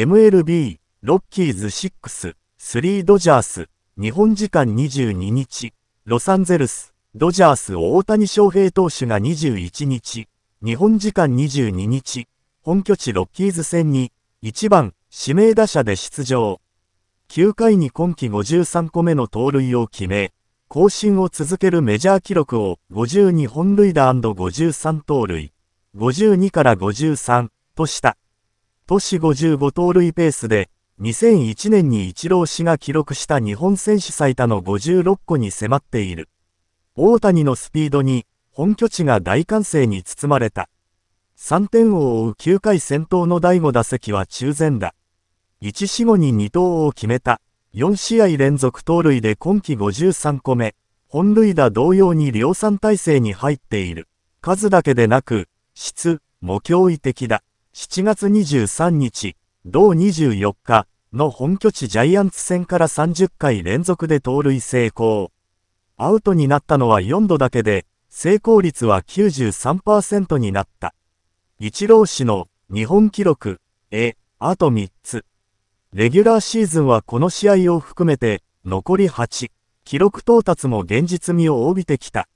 MLB、ロッキーズ6、3ドジャース、日本時間22日、ロサンゼルス、ドジャース大谷翔平投手が21日、日本時間22日、本拠地ロッキーズ戦に、1番、指名打者で出場。9回に今季53個目の盗塁を決め、更新を続けるメジャー記録を52本塁打 &53 盗塁、52から53とした。都市55盗塁ペースで、2001年にイチロー氏が記録した日本選手最多の56個に迫っている。大谷のスピードに、本拠地が大歓声に包まれた。3点を追う9回先頭の第5打席は中前だ。1死後に2投を決めた。4試合連続盗塁で今季53個目。本塁打同様に量産体制に入っている。数だけでなく、質、も驚異的だ。7月23日、同24日の本拠地ジャイアンツ戦から30回連続で盗塁成功。アウトになったのは4度だけで、成功率は93%になった。一郎氏の日本記録、え、あと3つ。レギュラーシーズンはこの試合を含めて、残り8、記録到達も現実味を帯びてきた。